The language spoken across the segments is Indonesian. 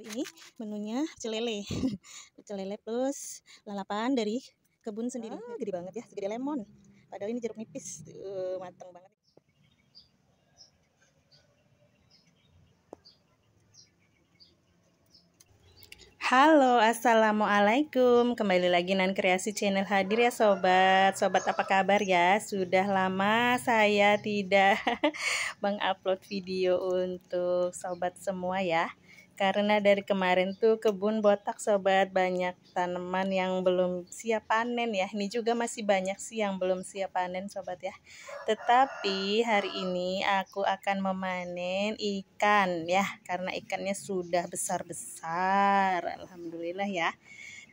hari ini menunya celele celele plus lalapan dari kebun ah, sendiri ah, gede banget ya segede lemon padahal ini jeruk nipis uh, mateng banget Halo, Assalamualaikum Kembali lagi Nan Kreasi Channel hadir ya Sobat Sobat apa kabar ya? Sudah lama saya tidak mengupload video untuk Sobat semua ya karena dari kemarin tuh kebun botak sobat banyak tanaman yang belum siap panen ya ini juga masih banyak sih yang belum siap panen sobat ya tetapi hari ini aku akan memanen ikan ya karena ikannya sudah besar-besar alhamdulillah ya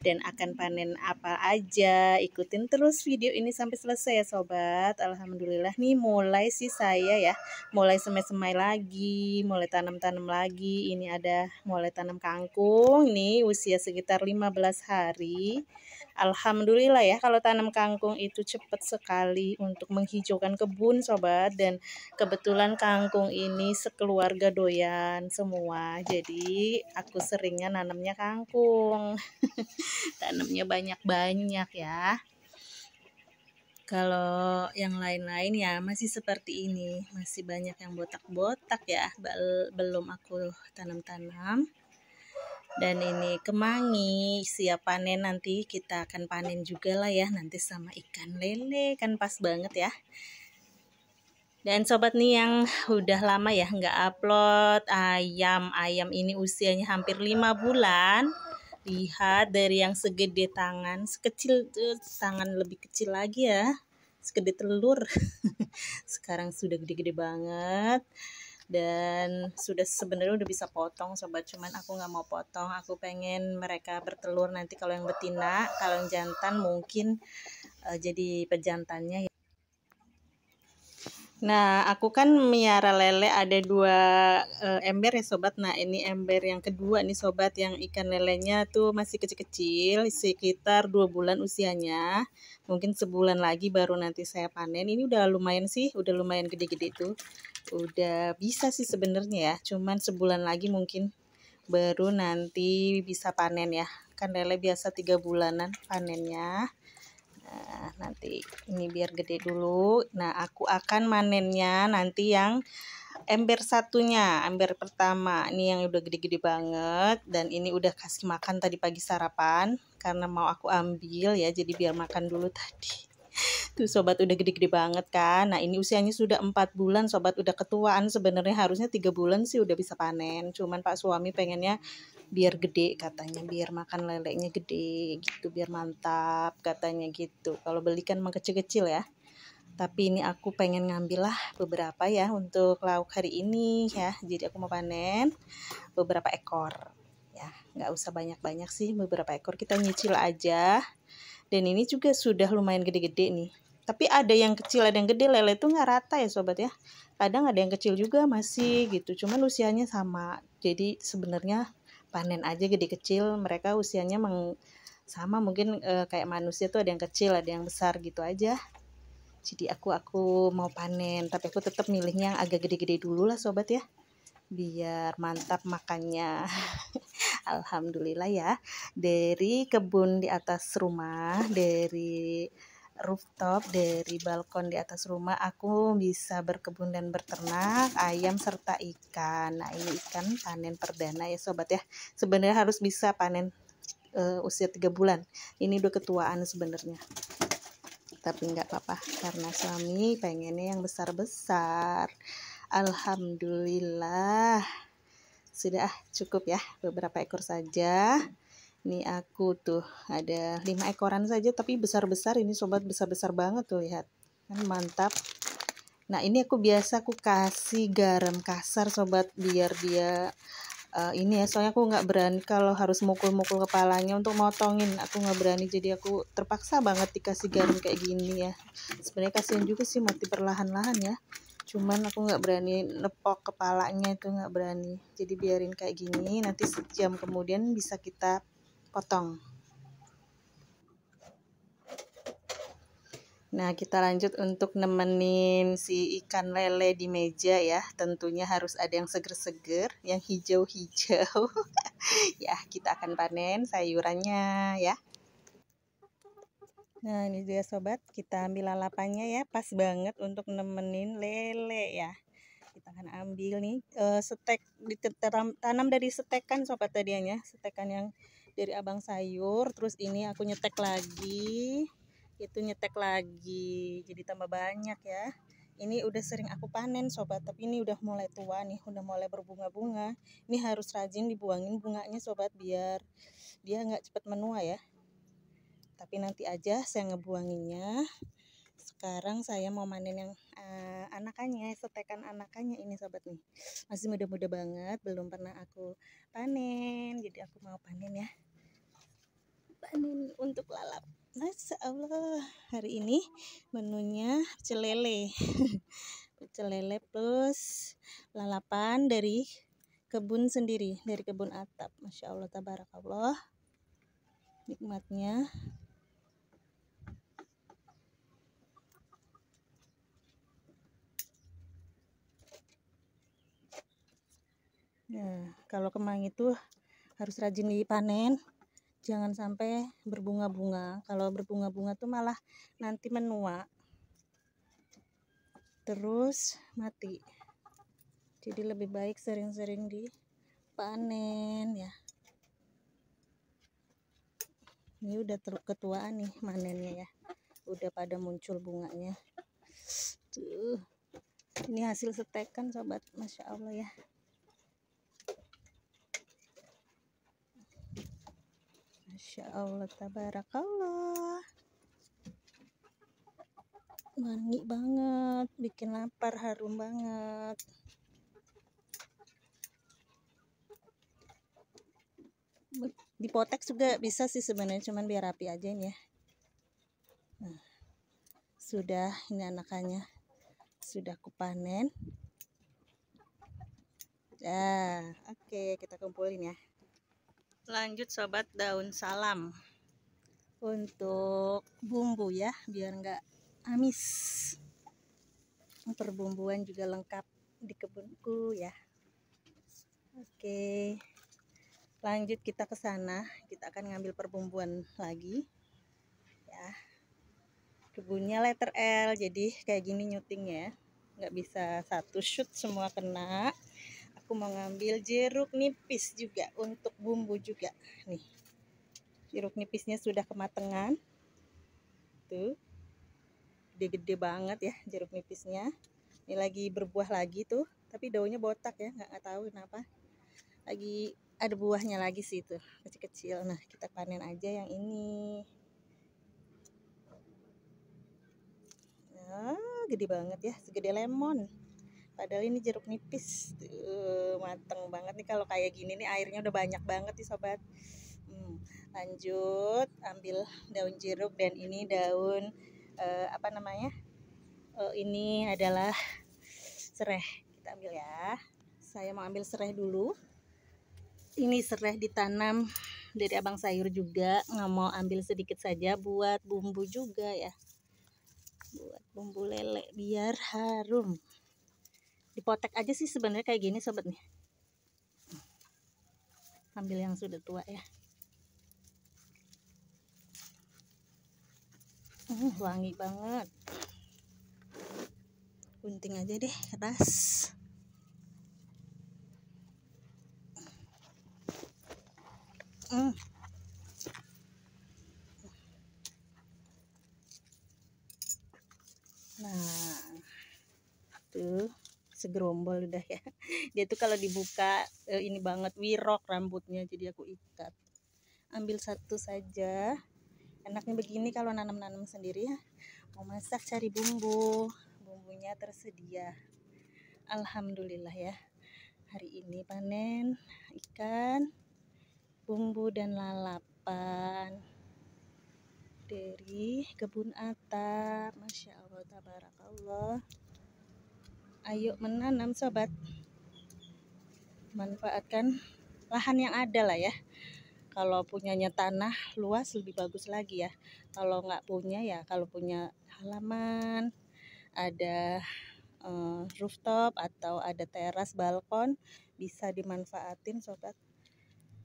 dan akan panen apa aja. Ikutin terus video ini sampai selesai ya sobat. Alhamdulillah nih mulai sih saya ya, mulai semai-semai lagi, mulai tanam-tanam lagi. Ini ada mulai tanam kangkung ini usia sekitar 15 hari. Alhamdulillah ya kalau tanam kangkung itu cepat sekali untuk menghijaukan kebun sobat dan kebetulan kangkung ini sekeluarga doyan semua jadi aku seringnya nanamnya kangkung tanamnya banyak-banyak ya kalau yang lain-lain ya masih seperti ini masih banyak yang botak-botak ya belum aku tanam-tanam dan ini kemangi siap panen nanti kita akan panen juga lah ya nanti sama ikan lele kan pas banget ya dan sobat nih yang udah lama ya nggak upload ayam ayam ini usianya hampir 5 bulan lihat dari yang segede tangan sekecil eh, tangan lebih kecil lagi ya segede telur sekarang sudah gede-gede banget dan sudah sebenarnya udah bisa potong sobat cuman aku nggak mau potong aku pengen mereka bertelur nanti kalau yang betina kalau yang jantan mungkin uh, jadi pejantannya Nah, aku kan miara lele ada dua uh, ember ya sobat. Nah, ini ember yang kedua nih sobat yang ikan lelenya tuh masih kecil-kecil, sekitar dua bulan usianya. Mungkin sebulan lagi baru nanti saya panen. Ini udah lumayan sih, udah lumayan gede-gede tuh. Udah bisa sih sebenarnya ya, cuman sebulan lagi mungkin baru nanti bisa panen ya. Kan lele biasa tiga bulanan panennya. Nah, nanti ini biar gede dulu. Nah, aku akan manennya nanti yang ember satunya, ember pertama. Ini yang udah gede-gede banget dan ini udah kasih makan tadi pagi sarapan karena mau aku ambil ya, jadi biar makan dulu tadi. Tuh sobat udah gede-gede banget kan. Nah, ini usianya sudah 4 bulan, sobat udah ketuaan sebenarnya harusnya 3 bulan sih udah bisa panen. Cuman Pak suami pengennya biar gede katanya biar makan leleknya gede gitu biar mantap katanya gitu kalau belikan mah kecil-kecil ya tapi ini aku pengen ngambil lah beberapa ya untuk lauk hari ini ya jadi aku mau panen beberapa ekor ya nggak usah banyak-banyak sih beberapa ekor kita nyicil aja dan ini juga sudah lumayan gede-gede nih tapi ada yang kecil ada yang gede lele itu nggak rata ya sobat ya kadang ada yang kecil juga masih gitu cuman usianya sama jadi sebenarnya panen aja gede kecil mereka usianya meng, sama mungkin e, kayak manusia tuh ada yang kecil ada yang besar gitu aja jadi aku aku mau panen tapi aku tetap milihnya yang agak gede-gede dulu lah sobat ya biar mantap makannya alhamdulillah ya dari kebun di atas rumah dari rooftop dari balkon di atas rumah aku bisa berkebun dan berternak ayam serta ikan nah ini ikan panen perdana ya sobat ya sebenarnya harus bisa panen uh, usia 3 bulan ini udah ketuaan sebenarnya tapi nggak apa-apa karena suami pengennya yang besar-besar Alhamdulillah sudah ah, cukup ya beberapa ekor saja ini aku tuh ada lima ekoran saja tapi besar-besar ini sobat besar-besar banget tuh lihat. Kan mantap. Nah, ini aku biasa aku kasih garam kasar sobat biar dia uh, ini ya soalnya aku nggak berani kalau harus mukul-mukul kepalanya untuk motongin aku nggak berani jadi aku terpaksa banget dikasih garam kayak gini ya sebenarnya kasihan juga sih mati perlahan-lahan ya cuman aku nggak berani nepok kepalanya itu nggak berani jadi biarin kayak gini nanti sejam kemudian bisa kita potong. Nah, kita lanjut untuk nemenin si ikan lele di meja ya. Tentunya harus ada yang seger-seger, yang hijau-hijau. ya, kita akan panen sayurannya ya. Nah, ini dia sobat, kita ambil lalapannya ya. Pas banget untuk nemenin lele ya. Kita akan ambil nih uh, eh, setek ditanam dari setekan sobat tadinya, setekan yang dari abang sayur terus ini aku nyetek lagi itu nyetek lagi jadi tambah banyak ya ini udah sering aku panen sobat tapi ini udah mulai tua nih udah mulai berbunga-bunga ini harus rajin dibuangin bunganya sobat biar dia nggak cepet menua ya tapi nanti aja saya ngebuanginnya sekarang saya mau manen yang uh, anakannya setekan anakannya ini sobat nih masih muda-muda banget belum pernah aku panen jadi aku mau panen ya panen untuk lalap Masya Allah hari ini menunya celele celele plus lalapan dari kebun sendiri dari kebun atap Masya Allah tabarakallah nikmatnya Nah, kalau kemang itu harus rajin dipanen jangan sampai berbunga-bunga kalau berbunga-bunga tuh malah nanti menua terus mati jadi lebih baik sering-sering dipanen ya ini udah ketuaan nih manennya ya udah pada muncul bunganya tuh ini hasil setekan sobat Masya Allah ya Masya Allah tabarakallah wangi banget bikin lapar harum banget dipotek juga bisa sih sebenarnya cuman biar rapi aja ini ya nah, sudah ini anakannya sudah kupanen Nah, oke okay, kita kumpulin ya lanjut sobat daun salam untuk bumbu ya biar nggak amis perbumbuan juga lengkap di kebunku ya oke lanjut kita ke sana kita akan ngambil perbumbuan lagi ya kebunnya letter L jadi kayak gini nyutingnya nggak bisa satu shoot semua kena aku mau ngambil jeruk nipis juga untuk bumbu juga nih jeruk nipisnya sudah kematangan tuh gede-gede banget ya jeruk nipisnya ini lagi berbuah lagi tuh tapi daunnya botak ya nggak tahu kenapa lagi ada buahnya lagi sih tuh kecil-kecil nah kita panen aja yang ini nah, gede banget ya segede lemon padahal ini jeruk nipis uh, mateng banget nih kalau kayak gini nih airnya udah banyak banget nih sobat hmm, lanjut ambil daun jeruk dan ini daun uh, apa namanya uh, ini adalah serai kita ambil ya saya mau ambil serai dulu ini serai ditanam dari abang sayur juga nggak mau ambil sedikit saja buat bumbu juga ya buat bumbu lele biar harum dipotek aja sih sebenarnya kayak gini sobat nih ambil yang sudah tua ya uh, wangi banget gunting aja deh keras Hmm. dia itu kalau dibuka eh, ini banget wirok rambutnya jadi aku ikat ambil satu saja enaknya begini kalau nanam-nanam sendiri ya mau masak cari bumbu bumbunya tersedia Alhamdulillah ya hari ini panen ikan bumbu dan lalapan dari kebun atap Masya Allah Tabarakallah ayo menanam sobat manfaatkan lahan yang ada lah ya kalau punyanya tanah luas lebih bagus lagi ya kalau nggak punya ya kalau punya halaman ada uh, rooftop atau ada teras balkon bisa dimanfaatin sobat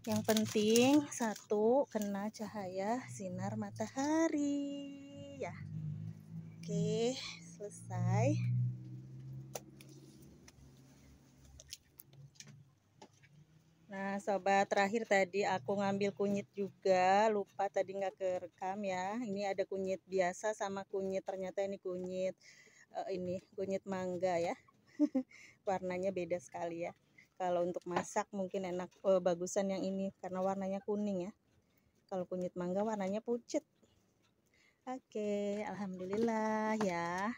yang penting satu kena cahaya sinar matahari ya oke selesai Nah sobat terakhir tadi aku ngambil kunyit juga lupa tadi nggak kerekam ya ini ada kunyit biasa sama kunyit ternyata ini kunyit uh, ini kunyit mangga ya warnanya beda sekali ya kalau untuk masak mungkin enak uh, bagusan yang ini karena warnanya kuning ya kalau kunyit mangga warnanya pucet Oke, alhamdulillah ya.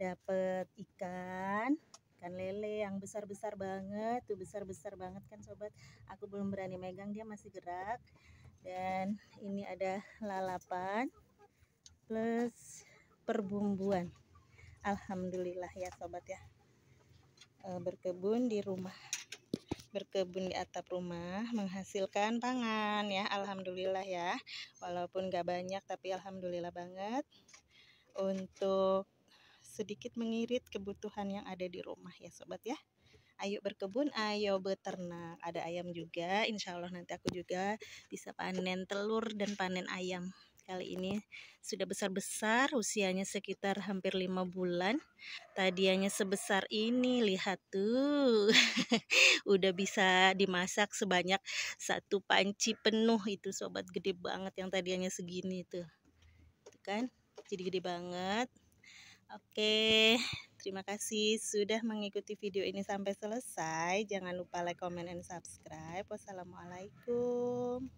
dapet ikan ikan lele yang besar-besar banget tuh besar-besar banget kan sobat aku belum berani megang dia masih gerak dan ini ada lalapan plus perbumbuan Alhamdulillah ya sobat ya e, berkebun di rumah berkebun di atap rumah menghasilkan pangan ya Alhamdulillah ya walaupun gak banyak tapi Alhamdulillah banget untuk sedikit mengirit kebutuhan yang ada di rumah ya sobat ya ayo berkebun, ayo beternak. Ada ayam juga, insya Allah nanti aku juga bisa panen telur dan panen ayam. Kali ini sudah besar-besar, usianya sekitar hampir 5 bulan. Tadiannya sebesar ini, lihat tuh. Udah bisa dimasak sebanyak satu panci penuh itu sobat gede banget yang tadiannya segini tuh. Tuh kan, jadi gede banget. Oke, terima kasih sudah mengikuti video ini sampai selesai. Jangan lupa like, comment, and subscribe. Wassalamualaikum.